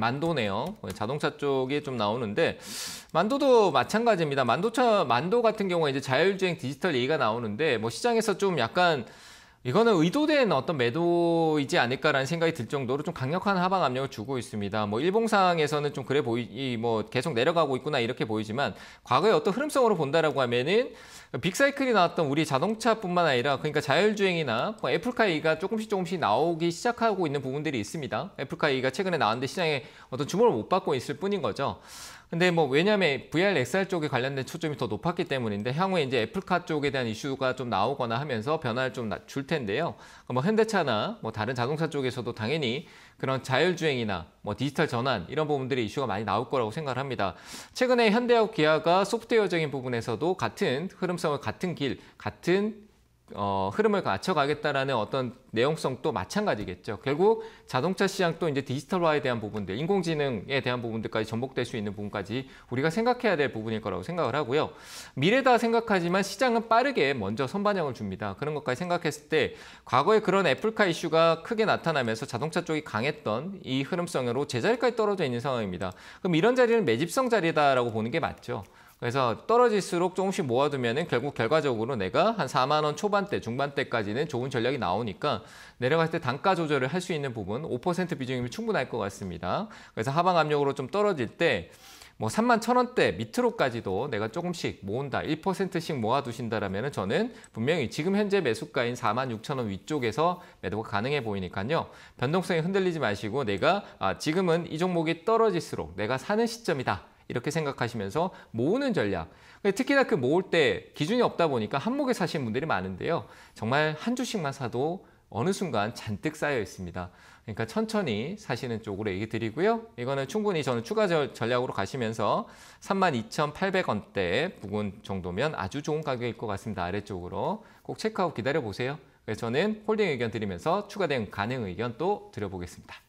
만도네요. 자동차 쪽이 좀 나오는데 만도도 마찬가지입니다. 만도차 만도 같은 경우에 이제 자율주행 디지털 얘기가 나오는데 뭐 시장에서 좀 약간 이거는 의도된 어떤 매도이지 않을까라는 생각이 들 정도로 좀 강력한 하방 압력을 주고 있습니다. 뭐 일봉상에서는 좀 그래 보이 뭐 계속 내려가고 있구나 이렇게 보이지만 과거의 어떤 흐름성으로 본다라고 하면은 빅사이클이 나왔던 우리 자동차뿐만 아니라 그러니까 자율주행이나 뭐 애플카이가 조금씩 조금씩 나오기 시작하고 있는 부분들이 있습니다. 애플카이가 최근에 나왔는데 시장에 어떤 주목을 못 받고 있을 뿐인 거죠. 근데 뭐 왜냐하면 VR XR 쪽에 관련된 초점이 더 높았기 때문인데 향후에 이제 애플카 쪽에 대한 이슈가 좀 나오거나 하면서 변화를 좀 줄 텐데요. 뭐 현대차나 뭐 다른 자동차 쪽에서도 당연히 그런 자율주행이나 뭐 디지털 전환 이런 부분들이 이슈가 많이 나올 거라고 생각을 합니다. 최근에 현대하고 기아가 소프트웨어적인 부분에서도 같은 흐름 실용성을 같은 길, 같은 어, 흐름을 갖춰가겠다라는 어떤 내용성 도 마찬가지겠죠. 결국 자동차 시장 도 이제 디지털화에 대한 부분들, 인공지능에 대한 부분들까지 전복될 수 있는 부분까지 우리가 생각해야 될 부분일 거라고 생각을 하고요. 미래다 생각하지만 시장은 빠르게 먼저 선반영을 줍니다. 그런 것까지 생각했을 때 과거에 그런 애플카 이슈가 크게 나타나면서 자동차 쪽이 강했던 이 흐름성으로 제자리까지 떨어져 있는 상황입니다. 그럼 이런 자리는 매집성 자리다라고 보는 게 맞죠. 그래서 떨어질수록 조금씩 모아두면 결국 결과적으로 내가 한 4만 원 초반대, 중반대까지는 좋은 전략이 나오니까 내려갈 때 단가 조절을 할 수 있는 부분 5% 비중이면 충분할 것 같습니다. 그래서 하방 압력으로 좀 떨어질 때 뭐 3만 1천 원대 밑으로까지도 내가 조금씩 모은다, 1%씩 모아두신다라면 저는 분명히 지금 현재 매수가인 4만 6천 원 위쪽에서 매도가 가능해 보이니까요. 변동성이 흔들리지 마시고 내가 아, 지금은 이 종목이 떨어질수록 내가 사는 시점이다. 이렇게 생각하시면서 모으는 전략. 특히나 그 모을 때 기준이 없다 보니까 한목에 사시는 분들이 많은데요. 정말 한 주씩만 사도 어느 순간 잔뜩 쌓여 있습니다. 그러니까 천천히 사시는 쪽으로 얘기 드리고요. 이거는 충분히 저는 추가 전략으로 가시면서 3 2 8 0 0원대 부근 정도면 아주 좋은 가격일 것 같습니다. 아래쪽으로 꼭 체크하고 기다려 보세요. 그래서 저는 홀딩 의견 드리면서 추가 된응 가능 의견 또 드려보겠습니다.